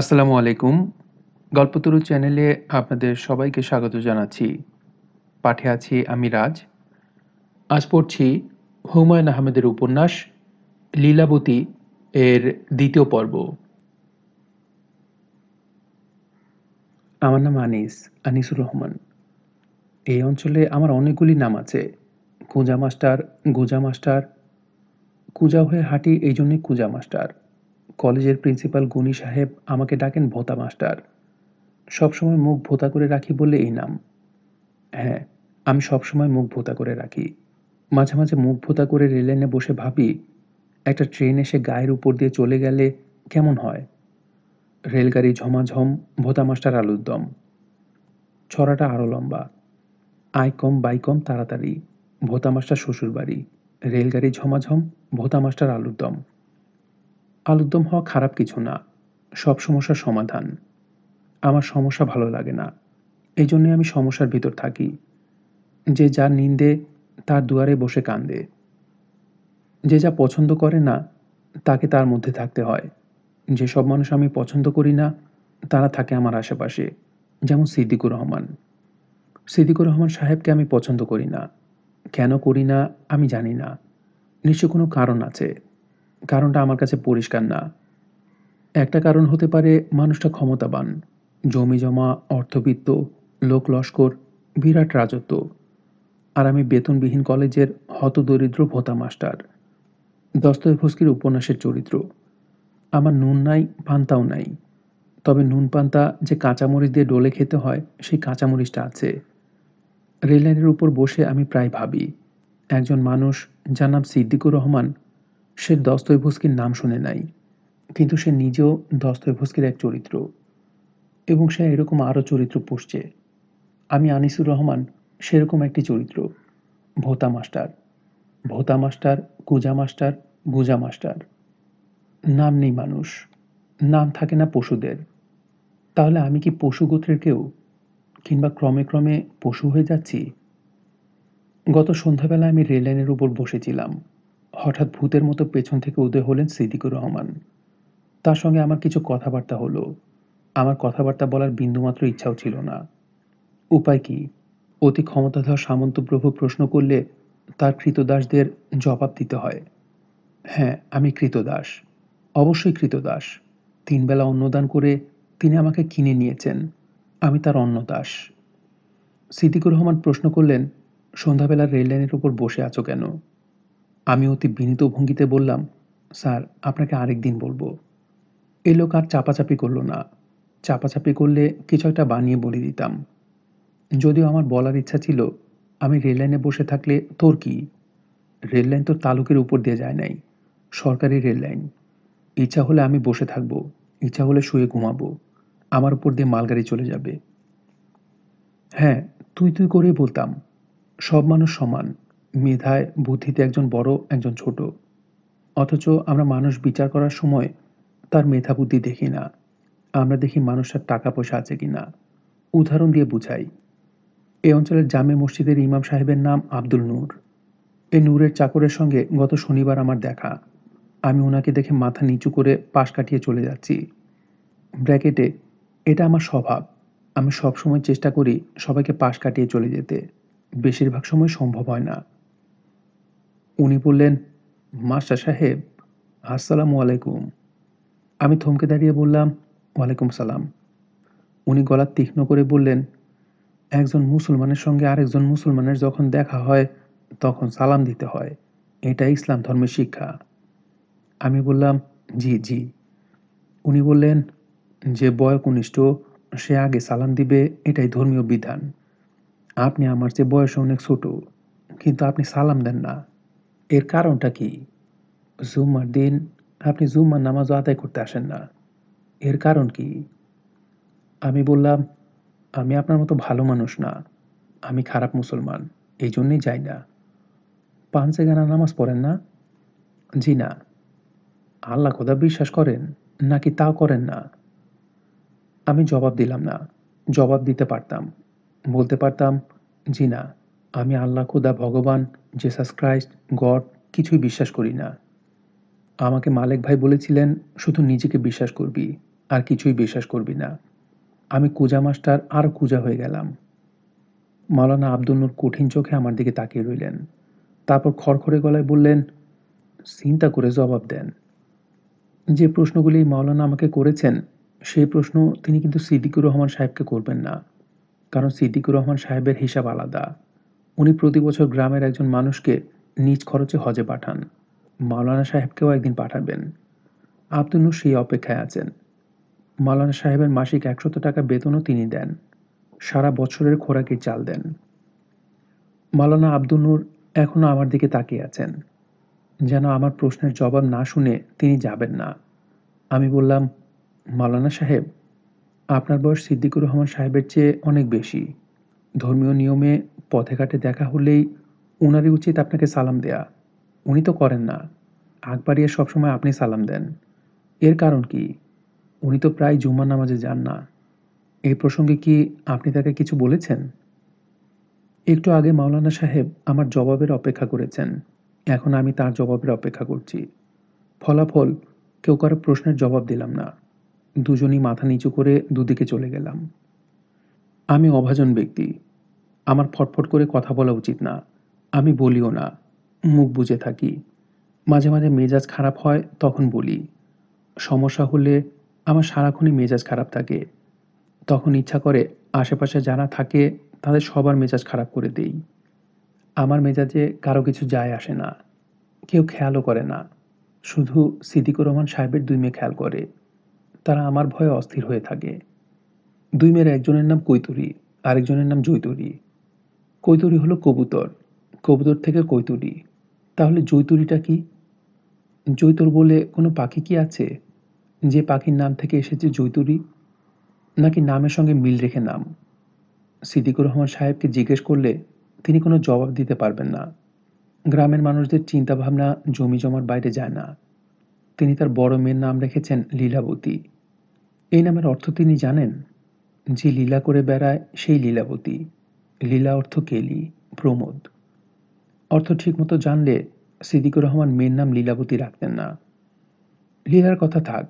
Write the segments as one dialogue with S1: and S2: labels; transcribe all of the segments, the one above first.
S1: আসসালামু আলাইকুম গল্পতরু চ্যানেলে আপনাদের সবাইকে স্বাগত জানাচ্ছি পাঠে আছি আমি রাজ আজ পড়ছি হুমায়ুন আহমেদের উপন্যাস লীলাবতী এর দ্বিতীয় পর্ব আমার নাম আনিস আনিসুর রহমান এই অঞ্চলে আমার অনেকগুলি নাম আছে কুজা মাস্টার গুজা মাস্টার কুজা হয়ে হাঁটি এই জন্যই কুজা মাস্টার কলেজের প্রিন্সিপাল গুণী সাহেব আমাকে ডাকেন ভোতা মাস্টার সবসময় মুখ ভোতা করে রাখি বলে এই নাম হ্যাঁ আমি সবসময় মুখ ভোতা করে রাখি মাঝে মাঝে মুখ ভোতা করে রেললাইনে বসে ভাবি একটা ট্রেন এসে গায়ের উপর দিয়ে চলে গেলে কেমন হয় রেলগাড়ি ঝমাঝম ভোতা মাস্টার আলুর দম ছড়াটা আরও লম্বা আয় কম বাই কম তাড়াতাড়ি ভোতা মাস্টার শ্বশুরবাড়ি রেলগাড়ি ঝমাঝম ভোতা মাস্টার আলুর দম আলুরদম হওয়া খারাপ কিছু না সব সমস্যার সমাধান আমার সমস্যা ভালো লাগে না এই জন্যে আমি সমস্যার ভিতর থাকি যে যার নিন্দে তার দুয়ারে বসে কান্দে যে যা পছন্দ করে না তাকে তার মধ্যে থাকতে হয় যেসব মানুষ আমি পছন্দ করি না তারা থাকে আমার আশেপাশে যেমন সিদ্দিকুর রহমান সিদ্দিকুর রহমান সাহেবকে আমি পছন্দ করি না কেন করি না আমি জানি না নিশ্চয় কোনো কারণ আছে কারণটা আমার কাছে পরিষ্কার না একটা কারণ হতে পারে মানুষটা ক্ষমতাবান জমি জমা অর্থবিত্ত লোক লস্কর বিরাট রাজত্ব আর আমি বেতনবিহীন কলেজের হতদরিদ্র ভোতা মাস্টার দস্তয়ভস্কির উপন্যাসের চরিত্র আমার নুন নাই পান্তাও নাই তবে নুন পান্তা যে কাঁচামরিচ দিয়ে ডোলে খেতে হয় সেই কাঁচামরিচটা আছে রেললাইনের উপর বসে আমি প্রায় ভাবি একজন মানুষ জানাব সিদ্দিকুর রহমান সে দস্তৈভস্কির নাম শুনে নাই কিন্তু সে নিজেও দস্তৈভস্কির এক চরিত্র এবং সে এরকম আরও চরিত্র পুষছে আমি আনিসুর রহমান সেরকম একটি চরিত্র ভোতা মাস্টার ভোতা মাস্টার কুজা মাস্টার গুজা মাস্টার নাম নেই মানুষ নাম থাকে না পশুদের তাহলে আমি কি পশু গোত্রের কেউ কিংবা ক্রমে ক্রমে পশু হয়ে যাচ্ছি গত সন্ধ্যাবেলা আমি রেললাইনের উপর বসেছিলাম হঠাৎ ভূতের মতো পেছন থেকে উদয় হলেন সিদ্দিকুর রহমান তার সঙ্গে আমার কিছু কথাবার্তা হলো আমার কথাবার্তা বলার বিন্দুমাত্র ইচ্ছাও ছিল না উপায় কি অতি ক্ষমতাধর সামন্তপ্রভু প্রশ্ন করলে তার কৃতদাসদের জবাব দিতে হয় হ্যাঁ আমি কৃতদাস অবশ্যই কৃতদাস তিনবেলা অন্নদান করে তিনি আমাকে কিনে নিয়েছেন আমি তার অন্নদাস সিদ্দিকুর রহমান প্রশ্ন করলেন সন্ধ্যাবেলা রেললাইনের উপর বসে আছো কেন আমি অতি বিনীত ভঙ্গিতে বললাম স্যার আপনাকে আরেক দিন বলবো এ লোক আর চাপাচাপি করলো না চাপাচাপি করলে কিছু একটা বানিয়ে বলে দিতাম যদিও আমার বলার ইচ্ছা ছিল আমি রেললাইনে বসে থাকলে তোর কি রেললাইন তোর তালুকের উপর দিয়ে যায় নাই সরকারি রেললাইন ইচ্ছা হলে আমি বসে থাকবো ইচ্ছা হলে শুয়ে ঘুমাবো আমার উপর দিয়ে মালগাড়ি চলে যাবে হ্যাঁ তুই তুই করে বলতাম সব মানুষ সমান মেধায় বুদ্ধিতে একজন বড় একজন ছোট অথচ আমরা মানুষ বিচার করার সময় তার মেধা বুদ্ধি দেখি না আমরা দেখি মানুষের টাকা পয়সা আছে কি না উদাহরণ দিয়ে বুঝাই এ অঞ্চলের জামে মসজিদের ইমাম সাহেবের নাম আব্দুল নূর এই নূরের চাকরের সঙ্গে গত শনিবার আমার দেখা আমি ওনাকে দেখে মাথা নিচু করে পাশ কাটিয়ে চলে যাচ্ছি ব্র্যাকেটে এটা আমার স্বভাব আমি সবসময় চেষ্টা করি সবাইকে পাশ কাটিয়ে চলে যেতে বেশিরভাগ সময় সম্ভব হয় না উনি বললেন মাস্টার সাহেব আসসালামু আলাইকুম আমি থমকে দাঁড়িয়ে বললাম ওয়ালাইকুম সালাম উনি গলা তীক্ষ্ণ করে বললেন একজন মুসলমানের সঙ্গে আরেকজন মুসলমানের যখন দেখা হয় তখন সালাম দিতে হয় এটা ইসলাম ধর্মের শিক্ষা আমি বললাম জি জি উনি বললেন যে বয়কনিষ্ঠ সে আগে সালাম দিবে এটাই ধর্মীয় বিধান আপনি আমার চেয়ে বয়স অনেক ছোট কিন্তু আপনি সালাম দেন না এর কারণটা কি জুম্মার দিন আপনি জুম্মার নামাজ আদায় করতে আসেন না এর কারণ কি আমি বললাম আমি আপনার মতো ভালো মানুষ না আমি খারাপ মুসলমান এই জন্যেই যাই না পাঞ্চে গানা নামাজ পড়েন না জি না আল্লাহ খোদা বিশ্বাস করেন নাকি তা করেন না আমি জবাব দিলাম না জবাব দিতে পারতাম বলতে পারতাম জি না আমি আল্লাহ খুদা ভগবান জেসাস ক্রাইস্ট গড কিছুই বিশ্বাস করি না আমাকে মালেক ভাই বলেছিলেন শুধু নিজেকে বিশ্বাস করবি আর কিছুই বিশ্বাস করবি না আমি কুজা মাস্টার আর কুজা হয়ে গেলাম মাওলানা আব্দুল্নুর কঠিন চোখে আমার দিকে তাকিয়ে রইলেন তারপর খড়খড়ে গলায় বললেন চিন্তা করে জবাব দেন যে প্রশ্নগুলি মাওলানা আমাকে করেছেন সেই প্রশ্ন তিনি কিন্তু সিদ্দিকুর রহমান সাহেবকে করবেন না কারণ সিদ্দিকুর রহমান সাহেবের হিসাব আলাদা উনি প্রতি বছর গ্রামের একজন মানুষকে নিজ খরচে হজে পাঠান মাওলানা সাহেবকেও একদিন পাঠাবেন আব্দুল সেই অপেক্ষায় আছেন মাওলানা সাহেবের মাসিক একশত টাকা বেতনও তিনি দেন সারা বছরের খোরাকির চাল দেন মাওলানা আব্দুল নূর এখনও আমার দিকে তাকিয়ে আছেন যেন আমার প্রশ্নের জবাব না শুনে তিনি যাবেন না আমি বললাম মাওলানা সাহেব আপনার বয়স সিদ্দিকুর রহমান সাহেবের চেয়ে অনেক বেশি ধর্মীয় নিয়মে পথে ঘাটে দেখা হলেই ওনারই উচিত আপনাকে সালাম দেয়া উনি তো করেন না আগ বাড়িয়ে সবসময় আপনি সালাম দেন এর কারণ কি উনি তো প্রায় জুমার নামাজে যান না এই প্রসঙ্গে কি আপনি তাকে কিছু বলেছেন একটু আগে মাওলানা সাহেব আমার জবাবের অপেক্ষা করেছেন এখন আমি তার জবাবের অপেক্ষা করছি ফলাফল কেউ কারো প্রশ্নের জবাব দিলাম না দুজনই মাথা নিচু করে দুদিকে চলে গেলাম আমি অভাজন ব্যক্তি আমার ফটফট করে কথা বলা উচিত না আমি বলিও না মুখ বুঝে থাকি মাঝে মাঝে মেজাজ খারাপ হয় তখন বলি সমস্যা হলে আমার সারাক্ষণই মেজাজ খারাপ থাকে তখন ইচ্ছা করে আশেপাশে যারা থাকে তাদের সবার মেজাজ খারাপ করে দেই আমার মেজাজে কারো কিছু যায় আসে না কেউ খেয়ালও করে না শুধু সিদ্দিকুর রহমান সাহেবের দুই মেয়ে খেয়াল করে তারা আমার ভয়ে অস্থির হয়ে থাকে দুই মেয়ের একজনের নাম কৈতরী আরেকজনের নাম জৈতরী কৈতরী হলো কবুতর কবুতর থেকে কৈতরী তাহলে জৈতরীটা কি জৈতর বলে কোনো পাখি কি আছে যে পাখির নাম থেকে এসেছে জৈতরী নাকি নামের সঙ্গে মিল রেখে নাম সিদ্দিকুর রহমান সাহেবকে জিজ্ঞেস করলে তিনি কোনো জবাব দিতে পারবেন না গ্রামের মানুষদের চিন্তাভাবনা জমি জমার বাইরে যায় না তিনি তার বড় মেয়ের নাম রেখেছেন লীলাবতী এই নামের অর্থ তিনি জানেন যে লীলা করে বেড়ায় সেই লীলাবতী লীলা অর্থ কেলি প্রমোদ অর্থ ঠিকমতো জানলে সিদ্দিকুর রহমান মেয়ের নাম লীলাবতী রাখতেন না লীলার কথা থাক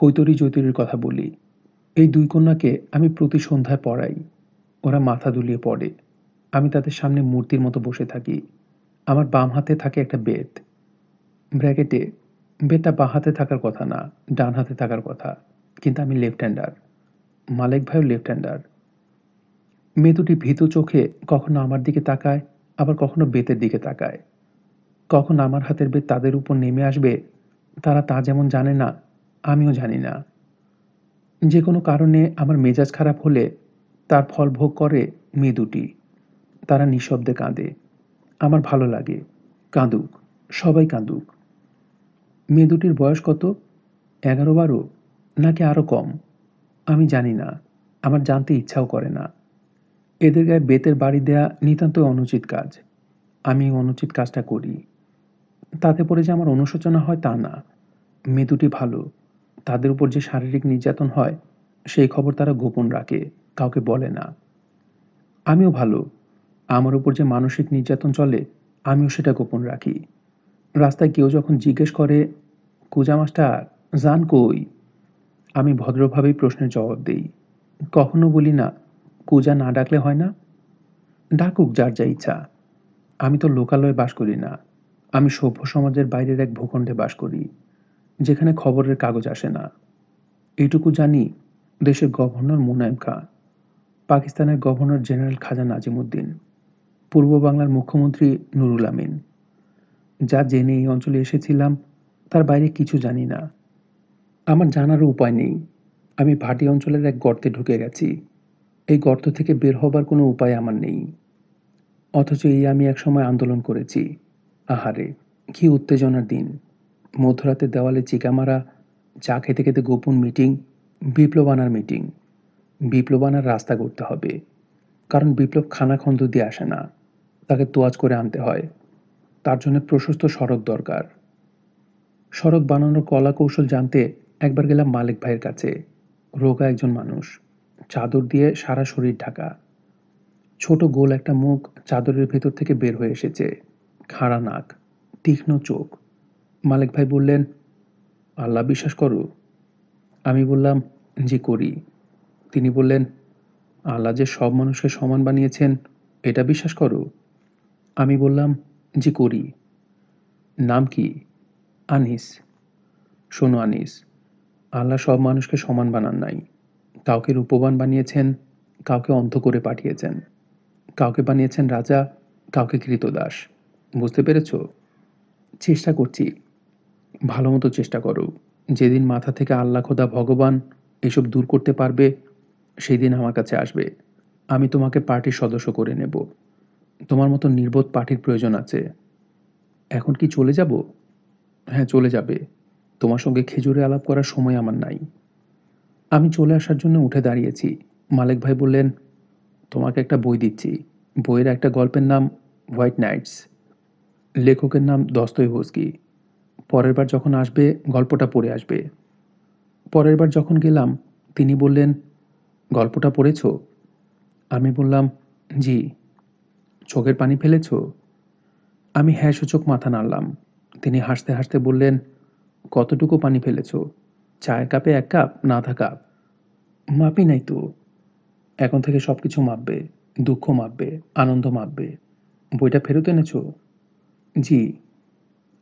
S1: কৈতরী জৈতরীর কথা বলি এই দুই কন্যাকে আমি প্রতি সন্ধ্যায় পড়াই ওরা মাথা দুলিয়ে পড়ে আমি তাদের সামনে মূর্তির মতো বসে থাকি আমার বাম হাতে থাকে একটা বেত ব্র্যাকেটে বেতটা বাঁ হাতে থাকার কথা না ডান হাতে থাকার কথা কিন্তু আমি লেফট হ্যান্ডার মালেক ভাইও লেফট হ্যান্ডার মেয়ে দুটি ভীত চোখে কখনো আমার দিকে তাকায় আবার কখনো বেতের দিকে তাকায় কখন আমার হাতের বেত তাদের উপর নেমে আসবে তারা তা যেমন জানে না আমিও জানি না যে কোনো কারণে আমার মেজাজ খারাপ হলে তার ফল ভোগ করে মেয়ে দুটি তারা নিঃশব্দে কাঁদে আমার ভালো লাগে কাঁদুক সবাই কাঁদুক মেয়ে দুটির বয়স কত এগারো বারো নাকি আরও কম আমি জানি না আমার জানতে ইচ্ছাও করে না এদের গায়ে বেতের বাড়ি দেয়া নিতান্ত অনুচিত কাজ আমি অনুচিত কাজটা করি তাতে পরে যে আমার অনুশোচনা হয় তা না মেদুটি দুটি ভালো তাদের উপর যে শারীরিক নির্যাতন হয় সেই খবর তারা গোপন রাখে কাউকে বলে না আমিও ভালো আমার উপর যে মানসিক নির্যাতন চলে আমিও সেটা গোপন রাখি রাস্তায় কেউ যখন জিজ্ঞেস করে কুজা মাস্টার জান কই আমি ভদ্রভাবেই প্রশ্নের জবাব দিই কখনো বলি না কুজা না ডাকলে হয় না ডাকুক যার যা ইচ্ছা আমি তো লোকালয়ে বাস করি না আমি সভ্য সমাজের বাইরের এক ভূখণ্ডে বাস করি যেখানে খবরের কাগজ আসে না এইটুকু জানি দেশের গভর্নর মুনায়েম খাঁ পাকিস্তানের গভর্নর জেনারেল খাজা নাজিমুদ্দিন পূর্ব বাংলার মুখ্যমন্ত্রী নুরুল আমিন যা জেনে এই অঞ্চলে এসেছিলাম তার বাইরে কিছু জানি না আমার জানার উপায় নেই আমি ভাটি অঞ্চলের এক গর্তে ঢুকে গেছি এই গর্ত থেকে বের হবার কোনো উপায় আমার নেই অথচ এই আমি এক সময় আন্দোলন করেছি আহারে কি উত্তেজনার দিন মধ্যরাতে দেওয়ালে চিকামারা চা খেতে খেতে গোপন মিটিং বিপ্লবানার মিটিং বিপ্লবানার রাস্তা করতে হবে কারণ বিপ্লব খানাখন্দ দিয়ে আসে না তাকে তোয়াজ করে আনতে হয় তার জন্য প্রশস্ত সড়ক দরকার সড়ক বানানোর কলা কৌশল জানতে একবার গেলাম মালিক ভাইয়ের কাছে রোগা একজন মানুষ চাদর দিয়ে সারা শরীর ঢাকা ছোট গোল একটা মুখ চাদরের ভেতর থেকে বের হয়ে এসেছে খাড়া নাক তীক্ষ্ণ চোখ মালিক ভাই বললেন আল্লাহ বিশ্বাস করো আমি বললাম জি করি তিনি বললেন আল্লাহ যে সব মানুষকে সমান বানিয়েছেন এটা বিশ্বাস করো আমি বললাম জি করি নাম কি আনিস শোনো আনিস আল্লাহ সব মানুষকে সমান বানান নাই কাউকে রূপবান বানিয়েছেন কাউকে অন্ধ করে পাঠিয়েছেন কাউকে বানিয়েছেন রাজা কাউকে কৃতদাস বুঝতে পেরেছ চেষ্টা করছি ভালো মতো চেষ্টা করো যেদিন মাথা থেকে আল্লাহ খোদা ভগবান এসব দূর করতে পারবে সেই দিন আমার কাছে আসবে আমি তোমাকে পার্টির সদস্য করে নেব তোমার মতো নির্বোধ পার্টির প্রয়োজন আছে এখন কি চলে যাব হ্যাঁ চলে যাবে তোমার সঙ্গে খেজুরে আলাপ করার সময় আমার নাই আমি চলে আসার জন্য উঠে দাঁড়িয়েছি মালিক ভাই বললেন তোমাকে একটা বই দিচ্ছি বইয়ের একটা গল্পের নাম হোয়াইট নাইটস লেখকের নাম হোসকি পরের বার যখন আসবে গল্পটা পড়ে আসবে পরের বার যখন গেলাম তিনি বললেন গল্পটা পড়েছ আমি বললাম জি চোখের পানি ফেলেছ আমি হ্যাঁ সূচক মাথা নাড়লাম তিনি হাসতে হাসতে বললেন কতটুকু পানি ফেলেছ চায়ের কাপে এক কাপ না আধা কাপ মাপি নাই তো এখন থেকে সব কিছু মাপবে দুঃখ মাপবে আনন্দ মাপবে বইটা ফেরত এনেছ জি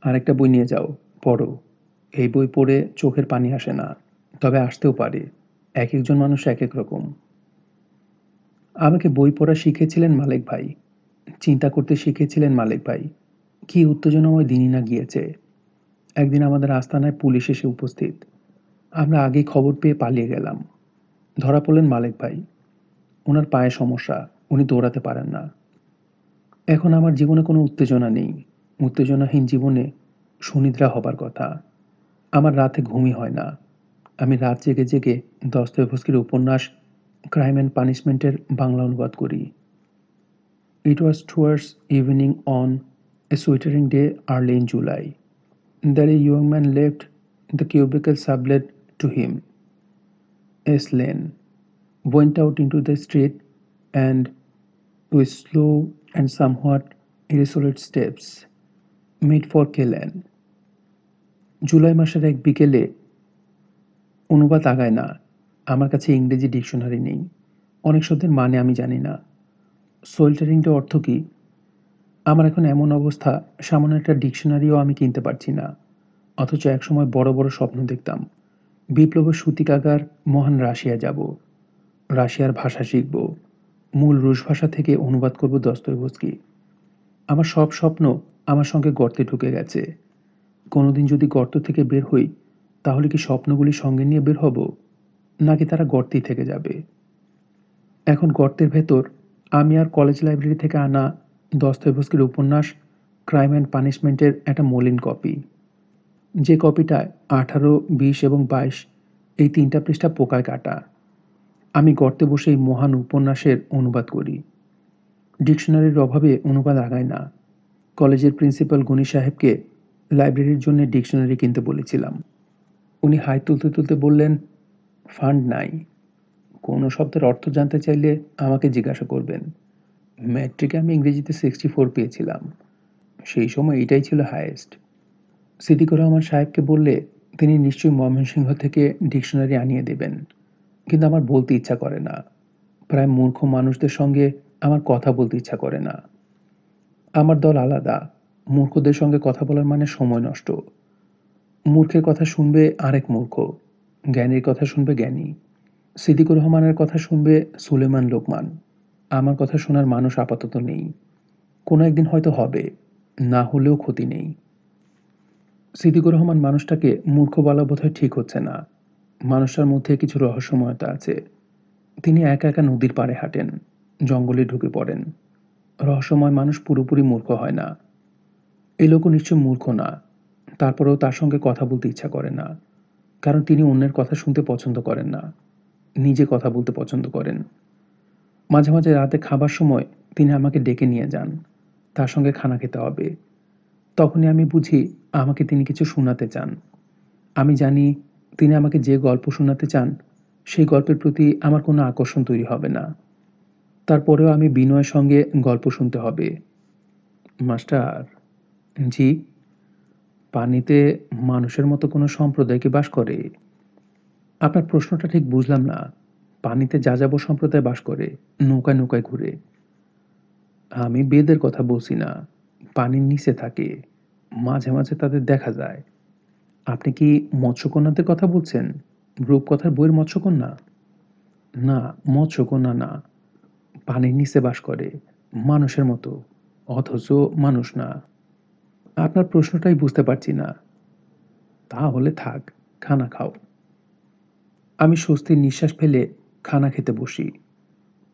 S1: আর একটা বই নিয়ে যাও পড়ো এই বই পড়ে চোখের পানি আসে না তবে আসতেও পারে এক একজন মানুষ এক এক রকম আমাকে বই পড়া শিখেছিলেন মালিক ভাই চিন্তা করতে শিখেছিলেন মালিক ভাই কি উত্তেজনাময় দিনই না গিয়েছে একদিন আমাদের আস্তানায় পুলিশ এসে উপস্থিত আমরা আগেই খবর পেয়ে পালিয়ে গেলাম ধরা পড়লেন মালিক ভাই ওনার পায়ে সমস্যা উনি দৌড়াতে পারেন না এখন আমার জীবনে কোনো উত্তেজনা নেই উত্তেজনাহীন জীবনে সুনিদ্রা হবার কথা আমার রাতে ঘুমই হয় না আমি রাত জেগে জেগে দস্তভস্কির উপন্যাস ক্রাইম অ্যান্ড পানিশমেন্টের বাংলা অনুবাদ করি it was towards evening on a sweltering day early in July that a young man left the cubicle sublet to him. S. Lane went out into the street and with slow and somewhat irresolute steps made for Kellen. জুলাই মাসের এক বিকেলে অনুবাদ আগায় না আমার কাছে ইংরেজি ডিকশনারি নেই অনেক শব্দের মানে আমি জানি না সোয়েল্টারিংটা অর্থ কী আমার এখন এমন অবস্থা সামান্য একটা ডিকশনারিও আমি কিনতে পারছি না অথচ একসময় বড় বড় স্বপ্ন দেখতাম বিপ্লবের সূতিকাগার মহান রাশিয়া যাব রাশিয়ার ভাষা শিখব মূল রুশ ভাষা থেকে অনুবাদ করব দস্তৈবস্কি আমার সব স্বপ্ন আমার সঙ্গে গর্তে ঢুকে গেছে কোনোদিন যদি গর্ত থেকে বের হই তাহলে কি স্বপ্নগুলি সঙ্গে নিয়ে বের হব নাকি তারা গর্তেই থেকে যাবে এখন গর্তের ভেতর আমি আর কলেজ লাইব্রেরি থেকে আনা দস্তয়েভস্কির উপন্যাস ক্রাইম অ্যান্ড পানিশমেন্টের একটা মলিন কপি যে কপিটায় আঠারো বিশ এবং বাইশ এই তিনটা পৃষ্ঠা পোকায় কাটা আমি গর্তে বসে এই মহান উপন্যাসের অনুবাদ করি ডিকশনারির অভাবে অনুবাদ আগায় না কলেজের প্রিন্সিপাল গুনি সাহেবকে লাইব্রেরির জন্য ডিকশনারি কিনতে বলেছিলাম উনি হাই তুলতে তুলতে বললেন ফান্ড নাই কোনো শব্দের অর্থ জানতে চাইলে আমাকে জিজ্ঞাসা করবেন ম্যাট্রিকে আমি ইংরেজিতে সিক্সটি ফোর পেয়েছিলাম সেই সময় এটাই ছিল হায়েস্ট সিদ্দিকুর রহমান সাহেবকে বললে তিনি নিশ্চয়ই ময়মনসিংহ থেকে ডিকশনারি আনিয়ে দেবেন কিন্তু আমার বলতে ইচ্ছা করে না প্রায় মূর্খ মানুষদের সঙ্গে আমার কথা বলতে ইচ্ছা করে না আমার দল আলাদা মূর্খদের সঙ্গে কথা বলার মানে সময় নষ্ট মূর্খের কথা শুনবে আরেক মূর্খ জ্ঞানীর কথা শুনবে জ্ঞানী সিদ্দিকুর রহমানের কথা শুনবে সুলেমান লোকমান আমার কথা শোনার মানুষ আপাতত নেই কোনো একদিন হয়তো হবে না হলেও ক্ষতি নেই সিদ্দিকুর রহমান মানুষটাকে মূর্খ বলা বোধহয় ঠিক হচ্ছে না মানুষটার মধ্যে কিছু রহস্যময়তা আছে তিনি একা একা নদীর পাড়ে হাঁটেন জঙ্গলে ঢুকে পড়েন রহস্যময় মানুষ পুরোপুরি মূর্খ হয় না এ লোকও নিশ্চয় মূর্খ না তারপরেও তার সঙ্গে কথা বলতে ইচ্ছা করে না কারণ তিনি অন্যের কথা শুনতে পছন্দ করেন না নিজে কথা বলতে পছন্দ করেন মাঝে মাঝে রাতে খাবার সময় তিনি আমাকে ডেকে নিয়ে যান তার সঙ্গে খানা খেতে হবে তখনই আমি বুঝি আমাকে তিনি কিছু শোনাতে চান আমি জানি তিনি আমাকে যে গল্প শোনাতে চান সেই গল্পের প্রতি আমার কোনো আকর্ষণ তৈরি হবে না তারপরেও আমি বিনয়ের সঙ্গে গল্প শুনতে হবে মাস্টার জি পানিতে মানুষের মতো কোনো সম্প্রদায়কে বাস করে আপনার প্রশ্নটা ঠিক বুঝলাম না পানিতে যা যাব সম্প্রদায় বাস করে নৌকায় নৌকায় ঘুরে আমি বেদের কথা বলছি না পানির নিচে থাকে মাঝে মাঝে তাদের দেখা যায় আপনি কি মৎস্যকন্যাদের কথা বলছেন রূপকথার বইয়ের মৎস্যকন্যা না মৎস্যকন্যা না পানির নিচে বাস করে মানুষের মতো অথচ মানুষ না আপনার প্রশ্নটাই বুঝতে পারছি না তাহলে থাক খানা খাও আমি স্বস্তির নিঃশ্বাস ফেলে খানা খেতে বসি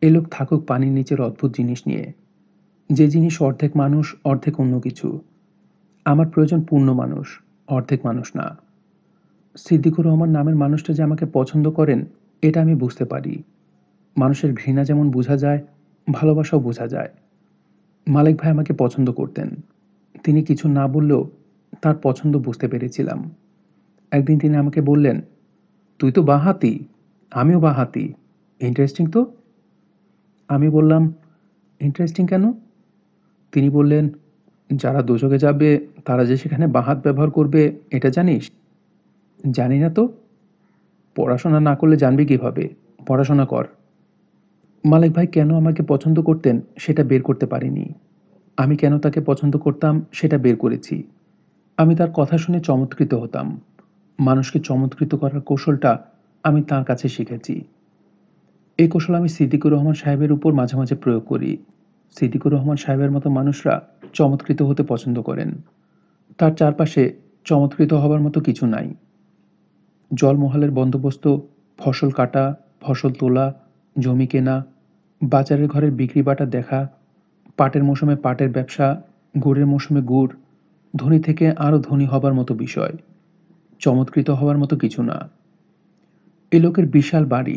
S1: এ লোক থাকুক পানির নিচের অদ্ভুত জিনিস নিয়ে যে জিনিস অর্ধেক মানুষ অর্ধেক অন্য কিছু আমার প্রয়োজন পূর্ণ মানুষ অর্ধেক মানুষ না সিদ্দিকুর রহমান নামের মানুষটা যে আমাকে পছন্দ করেন এটা আমি বুঝতে পারি মানুষের ঘৃণা যেমন বোঝা যায় ভালোবাসাও বোঝা যায় মালিক ভাই আমাকে পছন্দ করতেন তিনি কিছু না বললেও তার পছন্দ বুঝতে পেরেছিলাম একদিন তিনি আমাকে বললেন তুই তো বাহাতি আমিও বাহাতি ইন্টারেস্টিং তো আমি বললাম ইন্টারেস্টিং কেন তিনি বললেন যারা দোষকে যাবে তারা যে সেখানে বাহাত ব্যবহার করবে এটা জানিস জানি না তো পড়াশোনা না করলে জানবি কীভাবে পড়াশোনা কর মালিক ভাই কেন আমাকে পছন্দ করতেন সেটা বের করতে পারিনি আমি কেন তাকে পছন্দ করতাম সেটা বের করেছি আমি তার কথা শুনে চমৎকৃত হতাম মানুষকে চমৎকৃত করার কৌশলটা আমি তার কাছে শিখেছি এই কৌশল আমি সিদ্দিকুর রহমান সাহেবের উপর মাঝে মাঝে প্রয়োগ করি সিদ্দিকুর রহমান সাহেবের মতো মানুষরা চমৎকৃত হতে পছন্দ করেন তার চারপাশে চমৎকৃত হবার মতো কিছু নাই জলমহলের বন্দোবস্ত ফসল কাটা ফসল তোলা জমি কেনা বাজারের ঘরের বিক্রি বাটা দেখা পাটের মৌসুমে পাটের ব্যবসা গুড়ের মৌসুমে গুড় ধনী থেকে আরও ধনী হবার মতো বিষয় চমৎকৃত হওয়ার মতো কিছু না এ লোকের বিশাল বাড়ি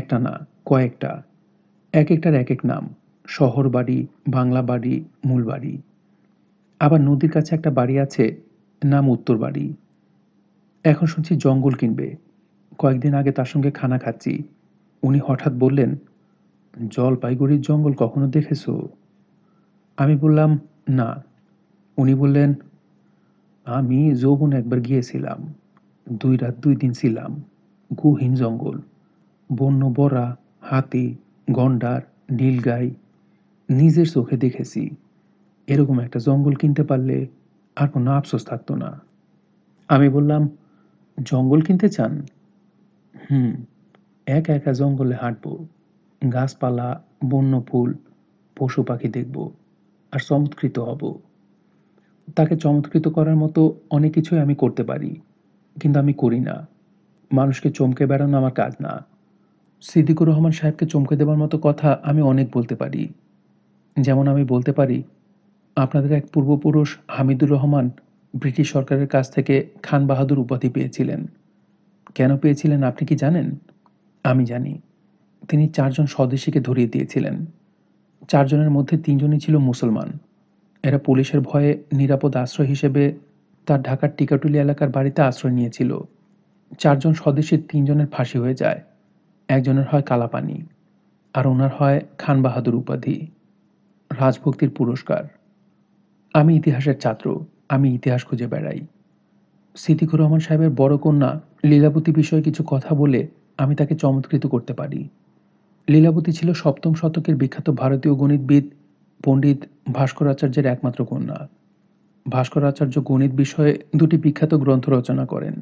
S1: একটা না কয়েকটা এক একটার এক এক নাম শহর বাড়ি বাংলা বাড়ি মূল বাড়ি আবার নদীর কাছে একটা বাড়ি আছে নাম উত্তর বাড়ি এখন শুনছি জঙ্গল কিনবে কয়েকদিন আগে তার সঙ্গে খানা খাচ্ছি উনি হঠাৎ বললেন জলপাইগুড়ির জঙ্গল কখনো দেখেছ আমি বললাম না উনি বললেন আমি যৌবন একবার গিয়েছিলাম দুই রাত দুই দিন ছিলাম গুহীন জঙ্গল বন্য বরা হাতি গন্ডার নীলগাই নিজের চোখে দেখেছি এরকম একটা জঙ্গল কিনতে পারলে আর কোনো আফসোস থাকতো না আমি বললাম জঙ্গল কিনতে চান হুম একা একা জঙ্গলে হাঁটব গাছপালা বন্য ফুল পশু পাখি দেখব আর চমৎকৃত হব তাকে চমৎকৃত করার মতো অনেক কিছুই আমি করতে পারি কিন্তু আমি করি না মানুষকে চমকে বেড়ানো আমার কাজ না সিদ্দিকুর রহমান সাহেবকে চমকে দেওয়ার মতো কথা আমি অনেক বলতে পারি যেমন আমি বলতে পারি আপনাদের এক পূর্বপুরুষ হামিদুর রহমান ব্রিটিশ সরকারের কাছ থেকে খান বাহাদুর উপাধি পেয়েছিলেন কেন পেয়েছিলেন আপনি কি জানেন আমি জানি তিনি চারজন স্বদেশীকে ধরিয়ে দিয়েছিলেন চারজনের মধ্যে তিনজনই ছিল মুসলমান এরা পুলিশের ভয়ে নিরাপদ আশ্রয় হিসেবে তার ঢাকার টিকাটুলি এলাকার বাড়িতে আশ্রয় নিয়েছিল চারজন স্বদেশীর তিনজনের ফাঁসি হয়ে যায় একজনের হয় কালাপানি আর ওনার হয় খান বাহাদুর উপাধি রাজভক্তির পুরস্কার আমি ইতিহাসের ছাত্র আমি ইতিহাস খুঁজে বেড়াই সিদ্দিকুর রহমান সাহেবের বড় কন্যা লীলাবতী বিষয়ে কিছু কথা বলে আমি তাকে চমৎকৃত করতে পারি লীলাবতী ছিল সপ্তম শতকের বিখ্যাত ভারতীয় গণিতবিদ পণ্ডিত ভাস্করাচার্যের একমাত্র কন্যা ভাস্করাচার্য গণিত বিষয়ে দুটি বিখ্যাত গ্রন্থ রচনা করেন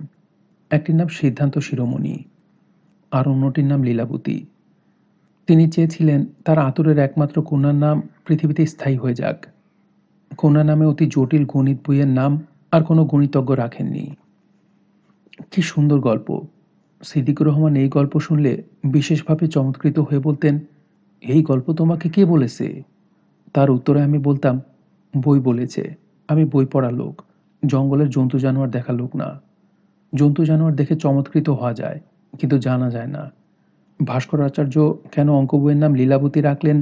S1: একটির নাম সিদ্ধান্ত শিরোমণি আর অন্যটির নাম লীলাবতী তিনি চেয়েছিলেন তার আতুরের একমাত্র কন্যার নাম পৃথিবীতে স্থায়ী হয়ে যাক কন্যা নামে অতি জটিল গণিত বইয়ের নাম আর কোনো গণিতজ্ঞ রাখেননি কি সুন্দর গল্প সিদ্দিকুর রহমান এই গল্প শুনলে বিশেষভাবে চমৎকৃত হয়ে বলতেন এই গল্প তোমাকে কে বলেছে তার উত্তরে আমি বলতাম বই বলেছে আমি বই পড়া লোক জঙ্গলের জন্তু জানোয়ার দেখা লোক না জন্তু জানোয়ার দেখে চমৎকৃত হওয়া যায় কিন্তু জানা যায় না ভাস্কর আচার্য কেন অঙ্ক বইয়ের নাম লীলাবতী রাখলেন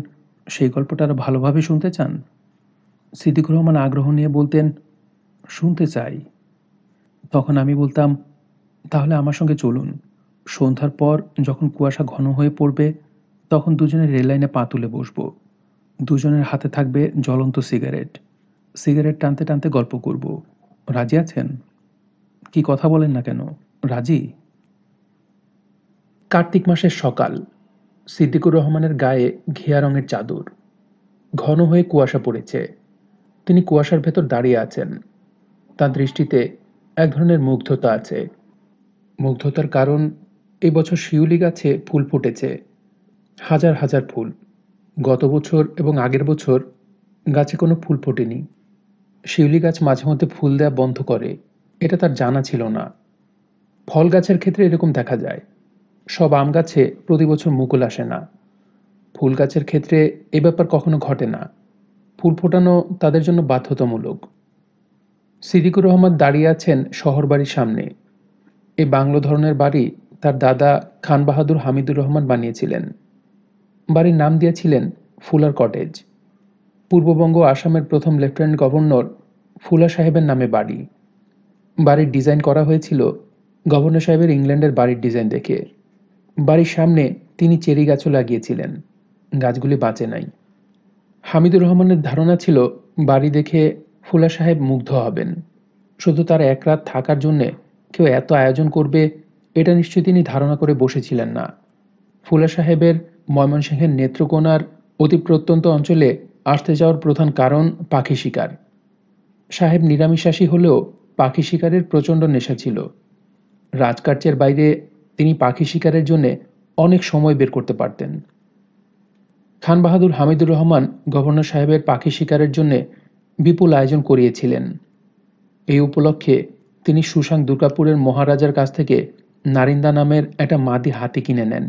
S1: সেই গল্পটা ভালোভাবে শুনতে চান সিদ্দিক রহমান আগ্রহ নিয়ে বলতেন শুনতে চাই তখন আমি বলতাম তাহলে আমার সঙ্গে চলুন সন্ধ্যার পর যখন কুয়াশা ঘন হয়ে পড়বে তখন দুজনে রেললাইনে পা তুলে বসব দুজনের হাতে থাকবে জ্বলন্ত সিগারেট সিগারেট টানতে টানতে গল্প করব রাজি আছেন কি কথা বলেন না কেন রাজি কার্তিক মাসের সকাল সিদ্দিকুর রহমানের গায়ে ঘিয়া রঙের চাদর ঘন হয়ে কুয়াশা পড়েছে তিনি কুয়াশার ভেতর দাঁড়িয়ে আছেন তার দৃষ্টিতে এক ধরনের মুগ্ধতা আছে মুগ্ধতার কারণ এই বছর শিউলি গাছে ফুল ফুটেছে হাজার হাজার ফুল গত বছর এবং আগের বছর গাছে কোনো ফুল ফোটেনি শিউলি গাছ মাঝে মধ্যে ফুল দেওয়া বন্ধ করে এটা তার জানা ছিল না ফল গাছের ক্ষেত্রে এরকম দেখা যায় সব আম গাছে প্রতি বছর মুকুল আসে না ফুল গাছের ক্ষেত্রে এ ব্যাপার কখনো ঘটে না ফুল ফোটানো তাদের জন্য বাধ্যতামূলক সিদ্দিকুর রহমান দাঁড়িয়ে আছেন শহর বাড়ির সামনে এই বাংলো ধরনের বাড়ি তার দাদা খান বাহাদুর হামিদুর রহমান বানিয়েছিলেন বাড়ির নাম দিয়েছিলেন ফুলার কটেজ পূর্ববঙ্গ আসামের প্রথম লেফটেন্যান্ট গভর্নর ফুলা সাহেবের নামে বাড়ি বাড়ির ডিজাইন করা হয়েছিল গভর্নর সাহেবের ইংল্যান্ডের বাড়ির ডিজাইন দেখে বাড়ির সামনে তিনি চেরি গাছও লাগিয়েছিলেন গাছগুলি বাঁচে নাই হামিদুর রহমানের ধারণা ছিল বাড়ি দেখে ফুলা সাহেব মুগ্ধ হবেন শুধু তার এক রাত থাকার জন্যে কেউ এত আয়োজন করবে এটা নিশ্চয়ই তিনি ধারণা করে বসেছিলেন না ফুলা সাহেবের ময়মনসিংহের নেত্রকোনার অতি প্রত্যন্ত অঞ্চলে আসতে যাওয়ার প্রধান কারণ পাখি শিকার সাহেব নিরামিষাসী হলেও পাখি শিকারের প্রচণ্ড নেশা ছিল রাজকার্যের বাইরে তিনি পাখি শিকারের জন্য অনেক সময় বের করতে পারতেন খান বাহাদুর হামিদুর রহমান গভর্নর সাহেবের পাখি শিকারের জন্য বিপুল আয়োজন করিয়েছিলেন এই উপলক্ষে তিনি সুশাং দুর্গাপুরের মহারাজার কাছ থেকে নারিন্দা নামের একটা মাদি হাতি কিনে নেন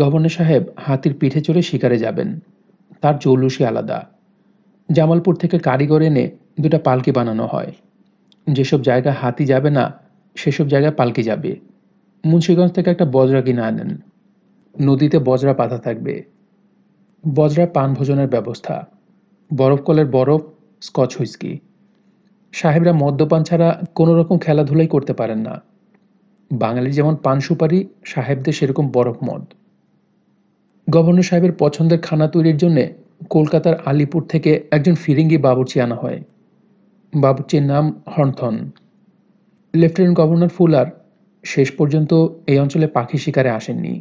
S1: গভর্নর সাহেব হাতির পিঠে চড়ে শিকারে যাবেন তার জৌলুসি আলাদা জামালপুর থেকে কারিগর এনে দুটা পালকি বানানো হয় যেসব জায়গা হাতি যাবে না সেসব জায়গায় পালকি যাবে মুন্সীগঞ্জ থেকে একটা বজরা কিনে আনেন নদীতে বজরা পাতা থাকবে বজরা পানভোজনের ব্যবস্থা বরফ কলের বরফ স্কচ হুইস্কি সাহেবরা মদ্যপান ছাড়া কোনো রকম খেলাধুলাই করতে পারেন না বাঙালি যেমন পান সুপারি সাহেবদের সেরকম বরফ মদ গভর্নর সাহেবের পছন্দের খানা তৈরির জন্য কলকাতার আলিপুর থেকে একজন ফিরিঙ্গি বাবুর্চি আনা হয় বাবুর্চির নাম হনথন লেফটেন্যান্ট গভর্নর ফুলার শেষ পর্যন্ত এই অঞ্চলে পাখি শিকারে আসেননি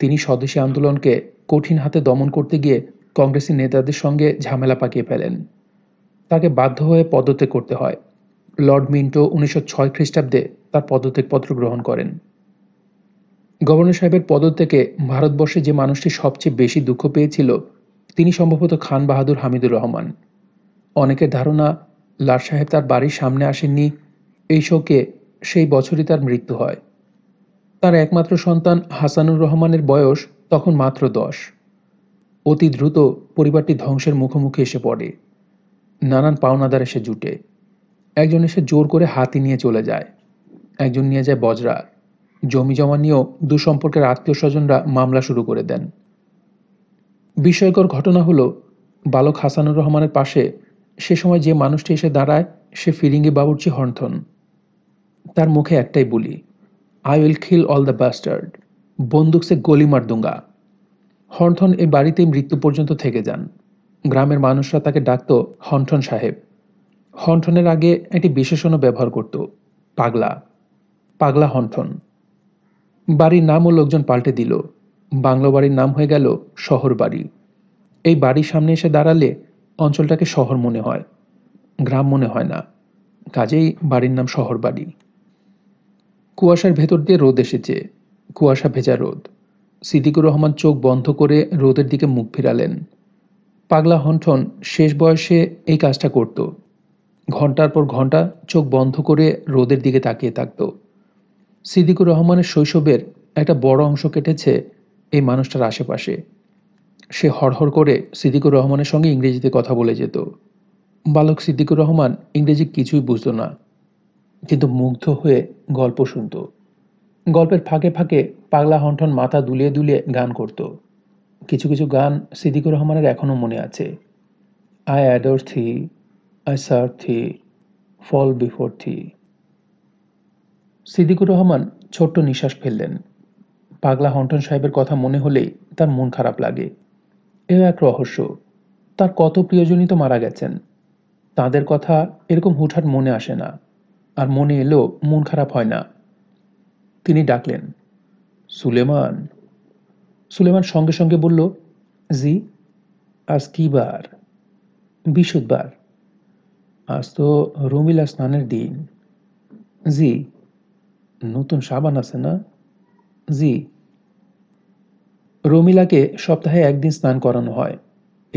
S1: তিনি স্বদেশী আন্দোলনকে কঠিন হাতে দমন করতে গিয়ে কংগ্রেসি নেতাদের সঙ্গে ঝামেলা পাকিয়ে ফেলেন তাকে বাধ্য হয়ে পদত্যাগ করতে হয় লর্ড মিন্টো উনিশশো ছয় খ্রিস্টাব্দে তার পদত্যাগপত্র গ্রহণ করেন গভর্নর সাহেবের পদত্যাগে ভারতবর্ষে যে মানুষটি সবচেয়ে বেশি দুঃখ পেয়েছিল তিনি সম্ভবত খান বাহাদুর হামিদুর রহমান অনেকের ধারণা লাট সাহেব তার বাড়ির সামনে আসেননি এই শোকে সেই বছরই তার মৃত্যু হয় তার একমাত্র সন্তান হাসানুর রহমানের বয়স তখন মাত্র দশ অতি দ্রুত পরিবারটি ধ্বংসের মুখোমুখি এসে পড়ে নানান পাওনাদার এসে জুটে একজন এসে জোর করে হাতি নিয়ে চলে যায় একজন নিয়ে যায় বজরা জমি জমা নিয়েও দুসম্পর্কের আত্মীয় স্বজনরা মামলা শুরু করে দেন বিস্ময়কর ঘটনা হলো বালক হাসানুর রহমানের পাশে সে সময় যে মানুষটি এসে দাঁড়ায় সে ফিরিঙ্গি বাবুর্চি হর্নথন তার মুখে একটাই বলি I will kill all the bastard বন্দুক সে গলি মার দুঙ্গা হন্ঠন এই বাড়িতেই মৃত্যু পর্যন্ত থেকে যান গ্রামের মানুষরা তাকে ডাকত হন্ঠন সাহেব হন্ঠনের আগে একটি বিশেষণও ব্যবহার করত পাগলা পাগলা হন্ঠন বাড়ির নামও লোকজন পাল্টে দিল বাংলো বাড়ির নাম হয়ে গেল শহর বাড়ি এই বাড়ির সামনে এসে দাঁড়ালে অঞ্চলটাকে শহর মনে হয় গ্রাম মনে হয় না কাজেই বাড়ির নাম শহর বাড়ি কুয়াশার ভেতর দিয়ে রোদ এসেছে কুয়াশা ভেজা রোদ সিদ্দিকুর রহমান চোখ বন্ধ করে রোদের দিকে মুখ ফিরালেন পাগলা হনঠন শেষ বয়সে এই কাজটা করত ঘন্টার পর ঘন্টা চোখ বন্ধ করে রোদের দিকে তাকিয়ে থাকত সিদ্দিকুর রহমানের শৈশবের একটা বড় অংশ কেটেছে এই মানুষটার আশেপাশে সে হড়হড় করে সিদ্দিকুর রহমানের সঙ্গে ইংরেজিতে কথা বলে যেত বালক সিদ্দিকুর রহমান ইংরেজি কিছুই বুঝত না কিন্তু মুগ্ধ হয়ে গল্প শুনত গল্পের ফাঁকে ফাঁকে পাগলা হন্ঠন মাথা দুলিয়ে দুলিয়ে গান করত কিছু কিছু গান সিদ্দিকুর রহমানের এখনও মনে আছে I adore thee I serve thee fall before thee Siddiqur Rahman ছোট্ট নিঃশ্বাস ফেললেন পাগলা হন্ঠন সাহেবের কথা মনে হলেই তার মন খারাপ লাগে এও এক রহস্য তার কত প্রিয়জনই তো মারা গেছেন তাদের কথা এরকম হুটহাট মনে আসে না আর মনে এলো মন খারাপ হয় না তিনি ডাকলেন সুলেমান সুলেমান সঙ্গে সঙ্গে বলল জি আজ কি বার বিশুধবার আজ তো রমিলা স্নানের দিন জি নতুন সাবান আছে না জি রমিলাকে সপ্তাহে একদিন স্নান করানো হয়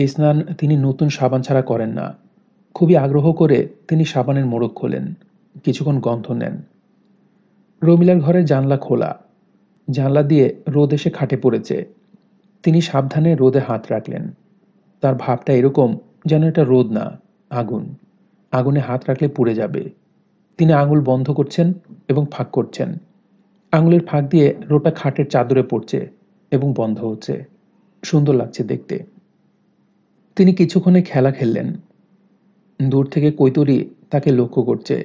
S1: এই স্নান তিনি নতুন সাবান ছাড়া করেন না খুবই আগ্রহ করে তিনি সাবানের মোড়ক খোলেন কিছুক্ষণ গন্ধ নেন রমিলার ঘরের জানলা খোলা জানলা দিয়ে রোদ এসে খাটে পড়েছে তিনি সাবধানে রোদে হাত রাখলেন তার ভাবটা এরকম যেন এটা রোদ না আগুন আগুনে হাত রাখলে পুড়ে যাবে তিনি আঙুল বন্ধ করছেন এবং ফাঁক করছেন আঙুলের ফাঁক দিয়ে রোটা খাটের চাদরে পড়ছে এবং বন্ধ হচ্ছে সুন্দর লাগছে দেখতে তিনি কিছুক্ষণে খেলা খেললেন দূর থেকে কৈতরি তাকে লক্ষ্য করছে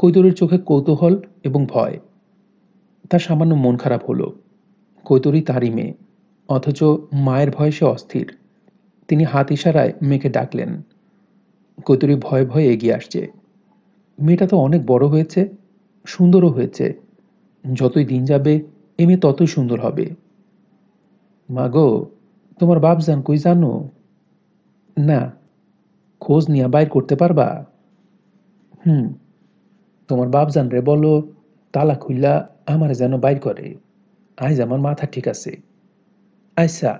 S1: কৈতরের চোখে কৌতূহল এবং ভয় তার সামান্য মন খারাপ হলো কৈতরী তারই মেয়ে অথচ মায়ের ভয়ে সে অস্থির তিনি হাত ইশারায় মেয়েকে ডাকলেন কৈতরী ভয়ে ভয়ে এগিয়ে আসছে মেয়েটা তো অনেক বড় হয়েছে সুন্দরও হয়েছে যতই দিন যাবে এ মেয়ে ততই সুন্দর হবে মা গো তোমার বাপ জান কই জানো না খোঁজ নিয়ে বাইর করতে পারবা হুম তোমার জান রে বলো তালা খুললা আমার যেন বাইর করে আজ আমার মাথা ঠিক আছে আইসা আচ্ছা,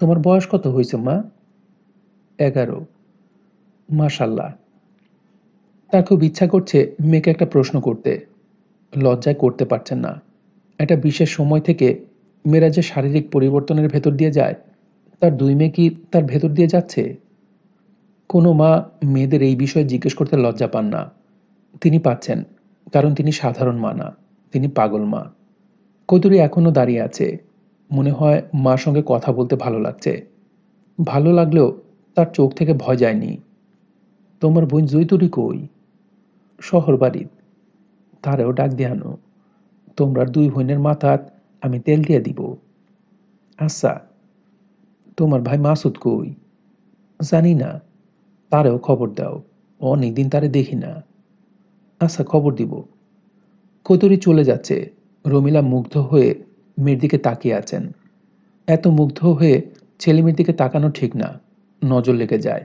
S1: তোমার বয়স কত হয়েছে মা এগারো মাশাল্লাহ তার খুব ইচ্ছা করছে মেয়েকে একটা প্রশ্ন করতে লজ্জায় করতে পারছেন না একটা বিশেষ সময় থেকে মেয়েরা যে শারীরিক পরিবর্তনের ভেতর দিয়ে যায় তার দুই মেয়ে কি তার ভেতর দিয়ে যাচ্ছে কোনো মা মেয়েদের এই বিষয়ে জিজ্ঞেস করতে লজ্জা পান না তিনি পাচ্ছেন কারণ তিনি সাধারণ মা না তিনি পাগল মা কদুরি এখনও দাঁড়িয়ে আছে মনে হয় মার সঙ্গে কথা বলতে ভালো লাগছে ভালো লাগলেও তার চোখ থেকে ভয় যায়নি তোমার বোন জৈতুরি কই শহর বাড়ির তারেও ডাক দেয়ানো তোমরা দুই বোনের মাথাত আমি তেল দিয়ে দিব আচ্ছা তোমার ভাই মাসুদ কই জানি না তারেও খবর দাও অনেকদিন তারে দেখি না আচ্ছা খবর দিব কতরি চলে যাচ্ছে রমিলা মুগ্ধ হয়ে মেয়ের দিকে তাকিয়ে আছেন এত মুগ্ধ হয়ে ছেলে মেয়ের দিকে তাকানো ঠিক না নজর লেগে যায়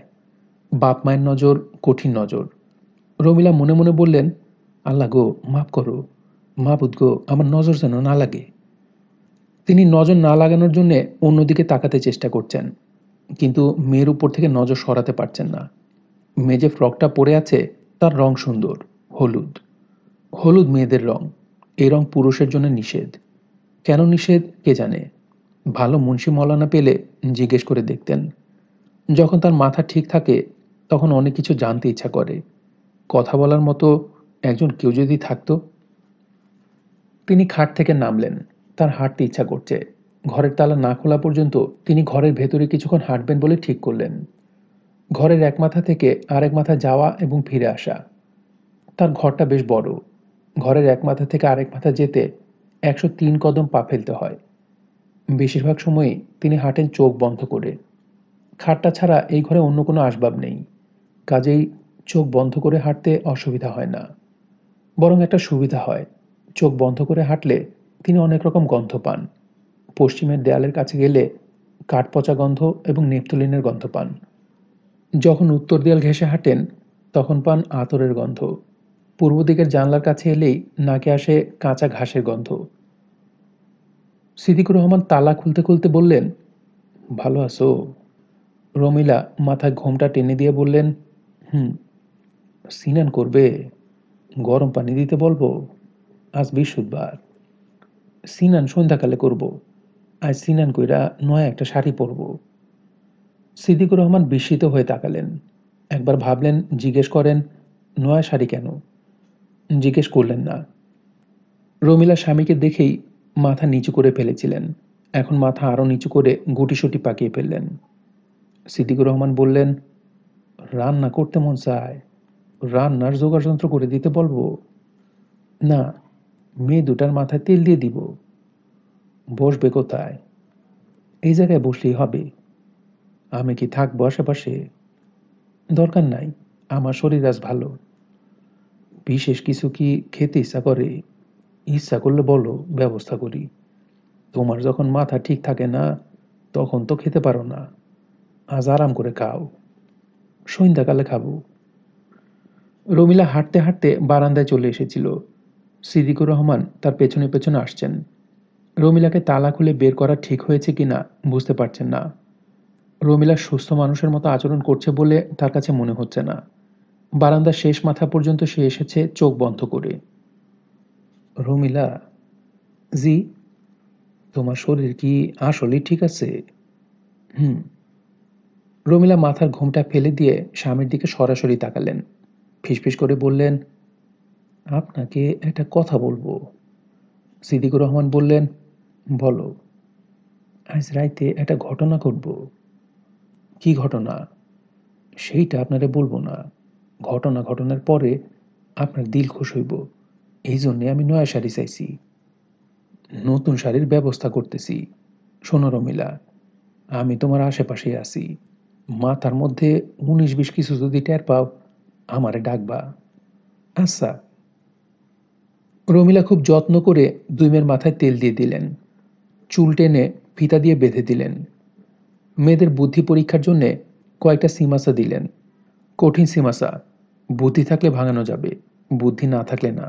S1: বাপ মায়ের নজর কঠিন নজর রমিলা মনে মনে বললেন আল্লাহ গো মাফ করো মাহবুদ গো আমার নজর যেন না লাগে তিনি নজর না লাগানোর জন্যে অন্যদিকে তাকাতে চেষ্টা করছেন কিন্তু মেয়ের উপর থেকে নজর সরাতে পারছেন না মেজে ফ্রকটা পরে আছে তার রং সুন্দর হলুদ হলুদ মেয়েদের রং এই রং পুরুষের জন্য নিষেধ কেন নিষেধ কে জানে ভালো মুন্সি মৌলানা পেলে জিজ্ঞেস করে দেখতেন যখন তার মাথা ঠিক থাকে তখন অনেক কিছু জানতে ইচ্ছা করে কথা বলার মতো একজন কেউ যদি থাকত তিনি খাট থেকে নামলেন তার হাঁটতে ইচ্ছা করছে ঘরের তালা না খোলা পর্যন্ত তিনি ঘরের ভেতরে কিছুক্ষণ হাঁটবেন বলে ঠিক করলেন ঘরের এক মাথা থেকে আরেক মাথা যাওয়া এবং ফিরে আসা তার ঘরটা বেশ বড় ঘরের এক মাথা থেকে আরেক মাথা যেতে একশো তিন কদম পা ফেলতে হয় বেশিরভাগ সময়ই তিনি হাঁটেন চোখ বন্ধ করে খাটটা ছাড়া এই ঘরে অন্য কোনো আসবাব নেই কাজেই চোখ বন্ধ করে হাঁটতে অসুবিধা হয় না বরং একটা সুবিধা হয় চোখ বন্ধ করে হাঁটলে তিনি অনেক রকম গন্ধ পান পশ্চিমের দেয়ালের কাছে গেলে কাঠপচা গন্ধ এবং নেপথলিনের গন্ধ পান যখন উত্তর দেয়াল ঘেঁষে হাঁটেন তখন পান আতরের গন্ধ পূর্ব দিকের জানলার কাছে এলেই নাকে আসে কাঁচা ঘাসের গন্ধ সিদ্দিকুর রহমান তালা খুলতে খুলতে বললেন ভালো আছো রমিলা মাথায় ঘোমটা টেনে দিয়ে বললেন হুম সিনান করবে গরম পানি দিতে বলবো আজ বৃহস্পতিবার সিনান সন্ধ্যাকালে করব আজ সিনান কইরা নয় একটা শাড়ি পরব সিদ্দিকুর রহমান বিস্মিত হয়ে তাকালেন একবার ভাবলেন জিজ্ঞেস করেন নয়া শাড়ি কেন জিজ্ঞেস করলেন না রমিলা স্বামীকে দেখেই মাথা নিচু করে ফেলেছিলেন এখন মাথা আরও নিচু করে গুটিসুটি পাকিয়ে ফেললেন সিদ্দিকুর রহমান বললেন রান্না করতে মন চায় রান্নার যোগাযন্ত্র করে দিতে বলবো না মেয়ে দুটার মাথায় তেল দিয়ে দিব বসবে কোথায় এই জায়গায় বসলেই হবে আমি কি থাকবো আশেপাশে দরকার নাই আমার শরীর আজ ভালো বিশেষ কিছু কি খেতে ইচ্ছা করে ইচ্ছা করলে বলো ব্যবস্থা করি তোমার যখন মাথা ঠিক থাকে না তখন তো খেতে পারো না আজ আরাম করে খাও সন্ধ্যাকালে খাবো রমিলা হাঁটতে হাঁটতে বারান্দায় চলে এসেছিল সিদ্দিকুর রহমান তার পেছনে পেছনে আসছেন রমিলাকে তালা খুলে বের করা ঠিক হয়েছে কিনা বুঝতে পারছেন না রমিলা সুস্থ মানুষের মতো আচরণ করছে বলে তার কাছে মনে হচ্ছে না বারান্দার শেষ মাথা পর্যন্ত সে এসেছে চোখ বন্ধ করে রমিলা জি তোমার শরীর কি আসলে ঠিক আছে হুম রমিলা মাথার ঘোমটা ফেলে দিয়ে স্বামীর দিকে সরাসরি তাকালেন ফিসফিস করে বললেন আপনাকে একটা কথা বলবো সিদ্দিকুর রহমান বললেন বলো আজ রাইতে একটা ঘটনা ঘটব কি ঘটনা সেইটা আপনারা বলবো না ঘটনা ঘটনার পরে আপনার দিল খুশ হইব এই জন্যে আমি নয়া শাড়ি চাইছি নতুন শাড়ির ব্যবস্থা করতেছি শোনো রমিলা আমি তোমার আশেপাশে আছি মাথার মধ্যে উনিশ বিশ কিছু যদি টের পাও আমারে ডাকবা আচ্ছা রমিলা খুব যত্ন করে দুই মেয়ের মাথায় তেল দিয়ে দিলেন চুল টেনে ফিতা দিয়ে বেঁধে দিলেন মেয়েদের বুদ্ধি পরীক্ষার জন্যে কয়েকটা সিমাসা দিলেন কঠিন সিমাসা বুদ্ধি থাকলে ভাঙানো যাবে বুদ্ধি না থাকলে না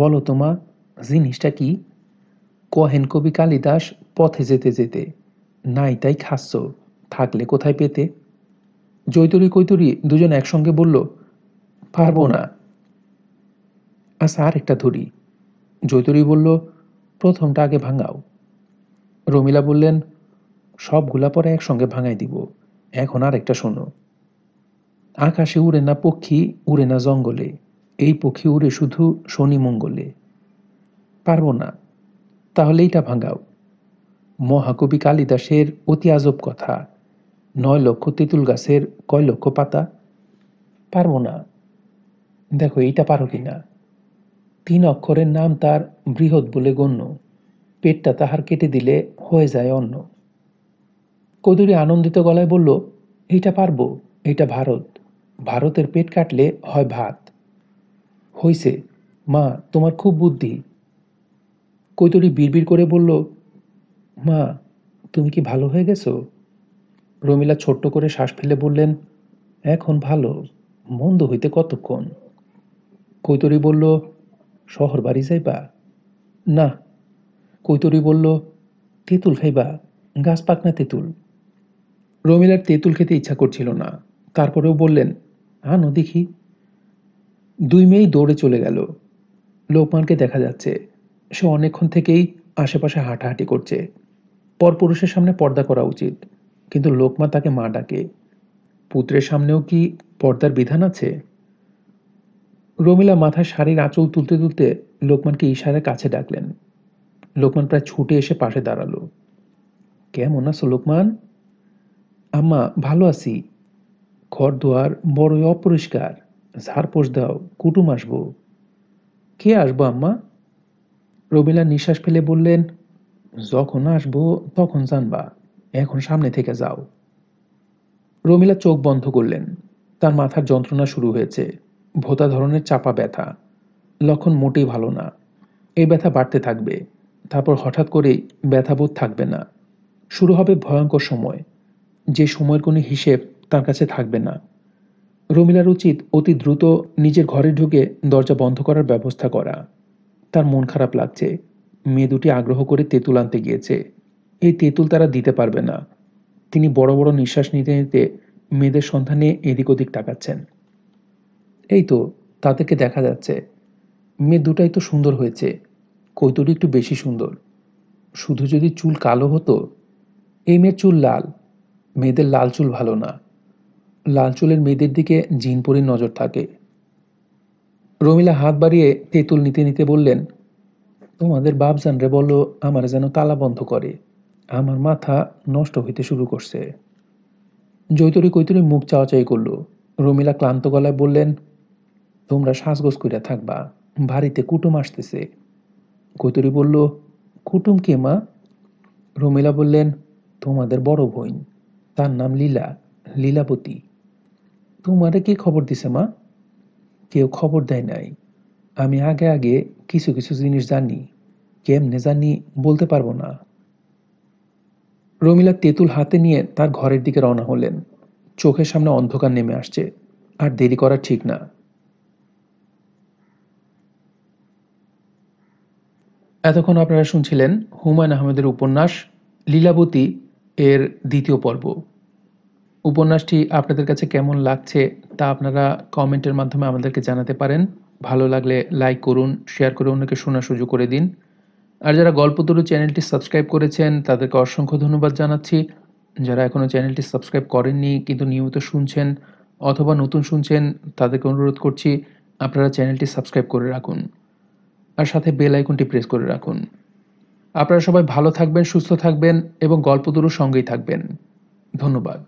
S1: বলো তোমা জিনিসটা কি কহেন কবি কালিদাস পথে যেতে যেতে নাই তাই খাস থাকলে কোথায় পেতে জৈতরী কৈতরী দুজন একসঙ্গে বলল পারবো না আচ্ছা আর একটা ধরি জৈতরী বলল প্রথমটা আগে ভাঙাও রমিলা বললেন সবগুলা পরে একসঙ্গে ভাঙাই দিব এখন আর একটা শোনো আকাশে উড়ে না পক্ষী উড়ে না জঙ্গলে এই পক্ষী উড়ে শুধু শনি মঙ্গলে পারব না তাহলে এইটা ভাঙাও মহাকবি কালিদাসের অতি আজব কথা নয় লক্ষ তেঁতুল গাছের কয় লক্ষ পাতা পারব না দেখো এইটা পারো কি না তিন অক্ষরের নাম তার বৃহৎ বলে গণ্য পেটটা তাহার কেটে দিলে হয়ে যায় অন্য কদুরি আনন্দিত গলায় বলল এইটা পারবো এটা ভারত ভারতের পেট কাটলে হয় ভাত হইছে মা তোমার খুব বুদ্ধি কৈতরি বিড়বিড় করে বলল মা তুমি কি ভালো হয়ে গেছো রমিলা ছোট্ট করে শ্বাস ফেলে বললেন এখন ভালো মন্দ হইতে কতক্ষণ কৈতরি বলল শহর বাড়ি যাইবা না কৈতরি বলল তেঁতুল খাইবা গাছ পাকনা তেঁতুল রমিলার তেঁতুল খেতে ইচ্ছা করছিল না তারপরেও বললেন আনো দেখি দুই মেয়েই দৌড়ে চলে গেল লোকমানকে দেখা যাচ্ছে সে অনেকক্ষণ থেকেই আশেপাশে হাঁটাহাঁটি করছে পরপুরুষের সামনে পর্দা করা উচিত কিন্তু লোকমা তাকে মা ডাকে পুত্রের সামনেও কি পর্দার বিধান আছে রমিলা মাথায় শাড়ির আঁচল তুলতে তুলতে লোকমানকে ইশারার কাছে ডাকলেন লোকমান প্রায় ছুটে এসে পাশে দাঁড়ালো কেমন আছো লোকমান আম্মা ভালো আছি ঘরদোয়ার বড়ই অপরিষ্কার ঝাড়পোষ দাও কুটুম আসবো কে আসবো আম্মা রবিলা নিঃশ্বাস ফেলে বললেন যখন আসবো তখন জানবা এখন সামনে থেকে যাও রমিলা চোখ বন্ধ করলেন তার মাথার যন্ত্রণা শুরু হয়েছে ভোতা ধরনের চাপা ব্যথা লক্ষণ মোটেই ভালো না এই ব্যথা বাড়তে থাকবে তারপর হঠাৎ করেই ব্যথাবোধ থাকবে না শুরু হবে ভয়ঙ্কর সময় যে সময়ের কোনো হিসেব তার কাছে থাকবে না রমিলার উচিত অতি দ্রুত নিজের ঘরে ঢুকে দরজা বন্ধ করার ব্যবস্থা করা তার মন খারাপ লাগছে মেয়ে দুটি আগ্রহ করে তেঁতুল আনতে গিয়েছে এই তেঁতুল তারা দিতে পারবে না তিনি বড় বড় নিঃশ্বাস নিতে নিতে মেয়েদের সন্ধানে এদিক ওদিক তাকাচ্ছেন এই তো তাদেরকে দেখা যাচ্ছে মেয়ে দুটাই তো সুন্দর হয়েছে কৈতরি একটু বেশি সুন্দর শুধু যদি চুল কালো হতো এই মেয়ের চুল লাল মেয়েদের লাল চুল ভালো না লাল চুলের মেয়েদের দিকে জিনপুরির নজর থাকে রমিলা হাত বাড়িয়ে তেঁতুল নিতে নিতে বললেন তোমাদের বাপজান রে বলল আমার যেন তালা বন্ধ করে আমার মাথা নষ্ট হইতে শুরু করছে জৈতরি কৈতরি মুখ চাওয়াচাই করল রমিলা ক্লান্ত গলায় বললেন তোমরা শ্বাসগোস করিয়া থাকবা বাড়িতে কুটুম আসতেছে কৈতরি বলল কুটুম কে মা রমিলা বললেন তোমাদের বড় বোন তার নাম লীলা লীলাবতী তোমারে কি খবর দিছে মা কেউ খবর দেয় নাই আমি আগে আগে কিছু কিছু জিনিস জানি কেমনে জানি বলতে পারবো না রমিলা তেঁতুল হাতে নিয়ে তার ঘরের দিকে রওনা হলেন চোখের সামনে অন্ধকার নেমে আসছে আর দেরি করা ঠিক না এতক্ষণ আপনারা শুনছিলেন হুমায়ুন আহমেদের উপন্যাস লীলাবতী এর দ্বিতীয় পর্ব উপন্যাসটি আপনাদের কাছে কেমন লাগছে তা আপনারা কমেন্টের মাধ্যমে আমাদেরকে জানাতে পারেন ভালো লাগলে লাইক করুন শেয়ার করে অন্যকে শোনা সুযোগ করে দিন আর যারা গল্পতরু চ্যানেলটি সাবস্ক্রাইব করেছেন তাদেরকে অসংখ্য ধন্যবাদ জানাচ্ছি যারা এখনও চ্যানেলটি সাবস্ক্রাইব করেননি কিন্তু নিয়মিত শুনছেন অথবা নতুন শুনছেন তাদেরকে অনুরোধ করছি আপনারা চ্যানেলটি সাবস্ক্রাইব করে রাখুন আর সাথে বেল আইকনটি প্রেস করে রাখুন আপনারা সবাই ভালো থাকবেন সুস্থ থাকবেন এবং গল্পদুরু সঙ্গেই থাকবেন ধন্যবাদ